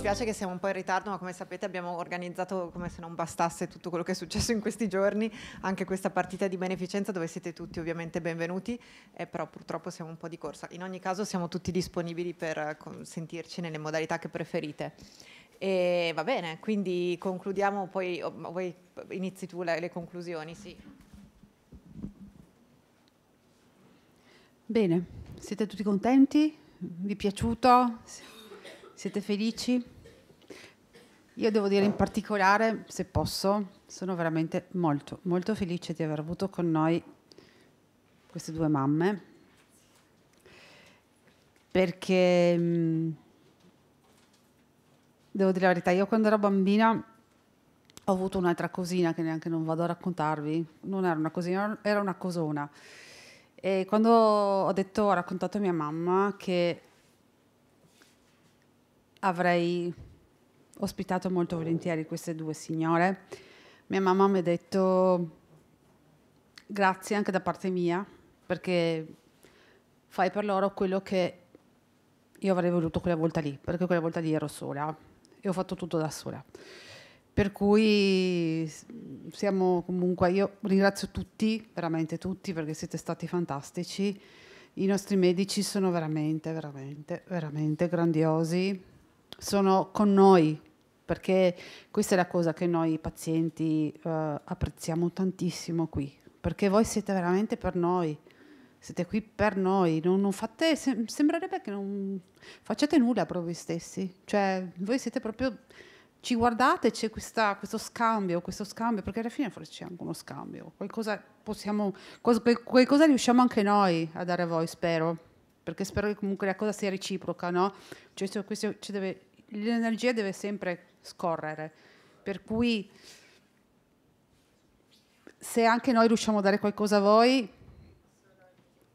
dispiace che siamo un po' in ritardo, ma come sapete abbiamo organizzato, come se non bastasse tutto quello che è successo in questi giorni, anche questa partita di beneficenza dove siete tutti ovviamente benvenuti, eh, però purtroppo siamo un po' di corsa. In ogni caso siamo tutti disponibili per sentirci nelle modalità che preferite. E va bene, quindi concludiamo, poi vuoi, inizi tu le, le conclusioni, sì. Bene, siete tutti contenti? Vi è piaciuto? Siete felici? Io devo dire in particolare, se posso, sono veramente molto, molto felice di aver avuto con noi queste due mamme, perché mm, devo dire la verità, io quando ero bambina ho avuto un'altra cosina che neanche non vado a raccontarvi, non era una cosina, era una cosona. E quando ho detto, ho raccontato a mia mamma che avrei ospitato molto volentieri queste due signore. Mia mamma mi ha detto grazie anche da parte mia perché fai per loro quello che io avrei voluto quella volta lì, perché quella volta lì ero sola e ho fatto tutto da sola. Per cui siamo comunque, io ringrazio tutti, veramente tutti, perché siete stati fantastici. I nostri medici sono veramente, veramente, veramente grandiosi. Sono con noi perché questa è la cosa che noi pazienti eh, apprezziamo tantissimo qui, perché voi siete veramente per noi, siete qui per noi, non, non fate, se, sembrerebbe che non facciate nulla per voi stessi, cioè voi siete proprio, ci guardate, c'è questa, questo scambio, questo scambio, perché alla fine forse c'è anche uno scambio, qualcosa, possiamo, qualcosa riusciamo anche noi a dare a voi, spero perché spero che comunque la cosa sia reciproca, no? Cioè, questo, questo, ci deve l'energia deve sempre scorrere, per cui se anche noi riusciamo a dare qualcosa a voi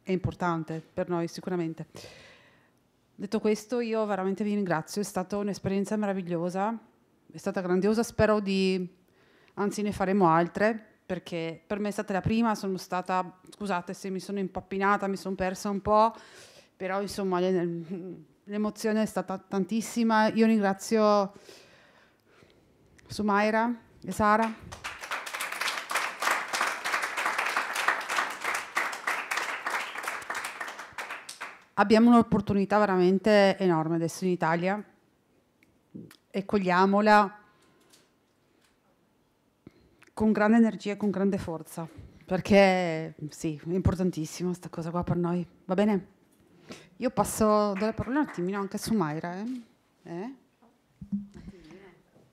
è importante per noi sicuramente. Detto questo, io veramente vi ringrazio, è stata un'esperienza meravigliosa, è stata grandiosa, spero di, anzi ne faremo altre, perché per me è stata la prima, sono stata, scusate se mi sono impappinata, mi sono persa un po', però insomma l'emozione è stata tantissima. Io ringrazio Sumaira e Sara. Abbiamo un'opportunità veramente enorme adesso in Italia e cogliamola con grande energia e con grande forza, perché sì, è importantissima questa cosa qua per noi. Va bene? Io passo, do la parola un attimino anche su Mayra. Eh? Eh?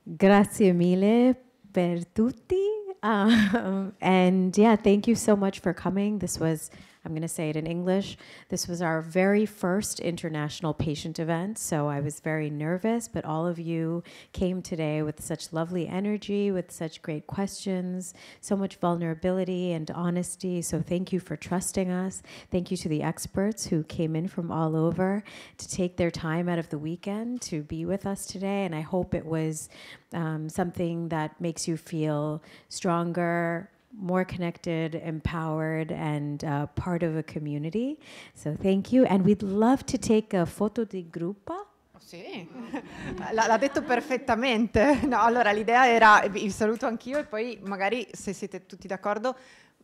Grazie mille per tutti. Um, and yeah, thank you so much for coming. This was I'm going to say it in English. This was our very first international patient event, so I was very nervous, but all of you came today with such lovely energy, with such great questions, so much vulnerability and honesty. So thank you for trusting us. Thank you to the experts who came in from all over to take their time out of the weekend to be with us today, and I hope it was um, something that makes you feel stronger, more connected, empowered, and uh, part of a community. So thank you. And we'd love to take a photo di gruppo. Oh, sì, l'ha detto perfettamente. No, allora l'idea era, vi saluto anch'io e poi magari se siete tutti d'accordo,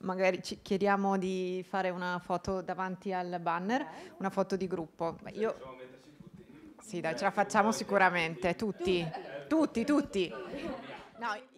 magari ci chiediamo di fare una foto davanti al banner, una foto di gruppo. Io... Sì, dai, ce la facciamo sicuramente, tutti, tutti, tutti. No,